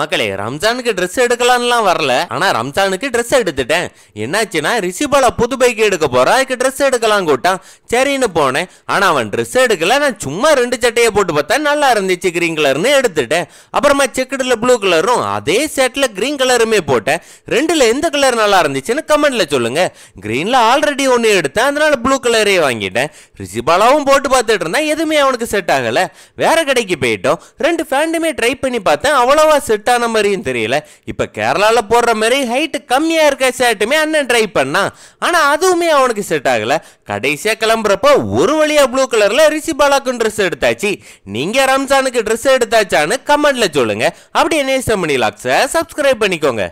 மக்களே ரம்ஜானுக்கு ட்ரெஸ் எடுக்கலாம்லாம் வரல ஆனா ரம்ஜானுக்கு ட்ரெஸ் எடுத்துட்டேன் என்னாச்சுன்னா ரிஷிபாலா புது பைக் எடுக்க போறா அதுக்கு ட்ரெஸ் எடுக்கலாம் கூட்டான் சரின்னு போனேன் ஆனா அவன் ட்ரெஸ் எடுக்கல நான் சும்மா ரெண்டு சட்டையை போட்டு பார்த்தா நல்லா இருந்துச்சு கிரீன் கலர்னு எடுத்துட்டேன் அப்புறமா செக்குடில் ப்ளூ கலரும் அதே செட்டில் கிரீன் கலருமே போட்டேன் ரெண்டுல எந்த கலர் நல்லா இருந்துச்சுன்னு கமெண்ட்ல சொல்லுங்க கிரீன்ல ஆல்ரெடி ஒன்று எடுத்தேன் அதனால ப்ளூ கலரே வாங்கிட்டேன் ரிஷிபாலாவும் போட்டு பார்த்துட்டு இருந்தா எதுவுமே அவனுக்கு செட் ஆகல வேற கடைக்கு போயிட்டோம் ரெண்டு ஃபேண்டுமே ட்ரை பண்ணி பார்த்தேன் அவ்வளவா செட் ஃபிட்டான மாதிரியும் தெரியல இப்போ கேரளாவில் போடுற மாதிரி ஹைட்டு கம்மியாக இருக்க ஷர்ட்டுமே அண்ணன் ட்ரை பண்ணான் ஆனால் அதுவுமே அவனுக்கு செட் ஆகலை கடைசியாக கிளம்புறப்போ ஒரு வழியாக ப்ளூ கலரில் ரிஷி பாலாக்கும் ட்ரெஸ் எடுத்தாச்சு நீங்கள் ரம்ஜானுக்கு ட்ரெஸ் எடுத்தாச்சான்னு கமெண்டில் சொல்லுங்கள் அப்படியே நேசம் லாக்ஸை சப்ஸ்கிரைப் பண்ணிக்கோங்க